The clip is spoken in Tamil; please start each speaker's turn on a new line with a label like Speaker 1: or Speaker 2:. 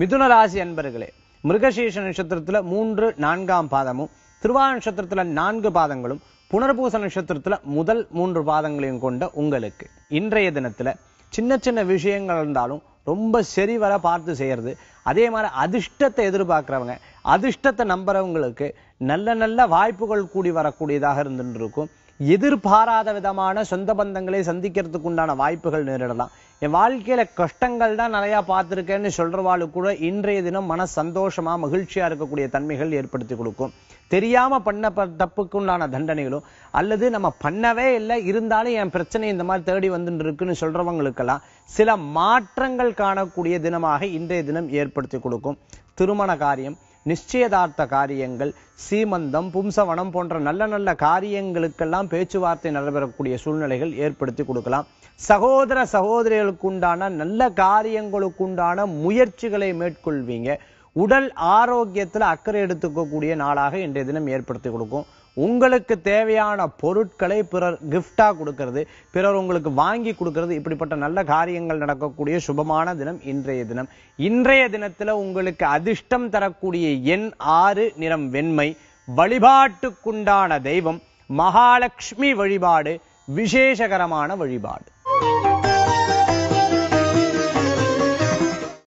Speaker 1: மிதுன ராசி என்பர்களே மிருகசீஷ நட்சத்திரத்தில் மூன்று நான்காம் பாதமும் திருவா நட்சத்திரத்தில் நான்கு பாதங்களும் புனர்பூச நட்சத்திரத்தில் முதல் மூன்று பாதங்களையும் கொண்ட உங்களுக்கு இன்றைய தினத்தில் சின்ன சின்ன விஷயங்கள் இருந்தாலும் ரொம்ப சரிவர பார்த்து செய்கிறது அதே மாதிரி அதிர்ஷ்டத்தை எதிர்பார்க்குறவங்க அதிர்ஷ்டத்தை நம்புறவங்களுக்கு நல்ல நல்ல வாய்ப்புகள் கூடி வரக்கூடியதாக இருந்துருக்கும் இருக்கும் எதிர்பாராத விதமான சொந்த பந்தங்களை சந்திக்கிறதுக்கு உண்டான வாய்ப்புகள் நேரிடலாம் என் வாழ்க்கையில கஷ்டங்கள் தான் நிறையா பார்த்துருக்கேன்னு சொல்றவாளு கூட இன்றைய தினம் மன சந்தோஷமா மகிழ்ச்சியா இருக்கக்கூடிய தன்மைகள் ஏற்படுத்தி கொடுக்கும் தெரியாம பண்ண தப்புக்கு உண்டான தண்டனைகளும் அல்லது நம்ம பண்ணவே இல்லை இருந்தாலும் என் பிரச்சனை இந்த மாதிரி தேடி வந்துட்டு இருக்குன்னு சொல்றவங்களுக்கெல்லாம் சில மாற்றங்கள் காணக்கூடிய தினமாக இன்றைய தினம் ஏற்படுத்தி கொடுக்கும் திருமண காரியம் நிச்சயதார்த்த காரியங்கள் சீமந்தம் பும்சவனம் போன்ற நல்ல நல்ல காரியங்களுக்கெல்லாம் பேச்சுவார்த்தை நடைபெறக்கூடிய சூழ்நிலைகள் ஏற்படுத்தி கொடுக்கலாம் சகோதர சகோதரிகளுக்கு உண்டான நல்ல காரியங்களுக்கு உண்டான முயற்சிகளை மேற்கொள்வீங்க உடல் ஆரோக்கியத்தில் அக்கறை எடுத்துக்கக்கூடிய நாளாக இன்றைய தினம் ஏற்படுத்தி கொடுக்கும் உங்களுக்கு தேவையான பொருட்களை பிறர் கிஃப்டாக கொடுக்கறது பிறர் உங்களுக்கு வாங்கி கொடுக்கறது இப்படிப்பட்ட நல்ல காரியங்கள் நடக்கக்கூடிய சுபமான தினம் இன்றைய தினம் இன்றைய தினத்தில் உங்களுக்கு அதிர்ஷ்டம் தரக்கூடிய எண் ஆறு நிறம் வெண்மை வழிபாட்டுக்குண்டான தெய்வம் மகாலட்சுமி வழிபாடு விசேஷகரமான வழிபாடு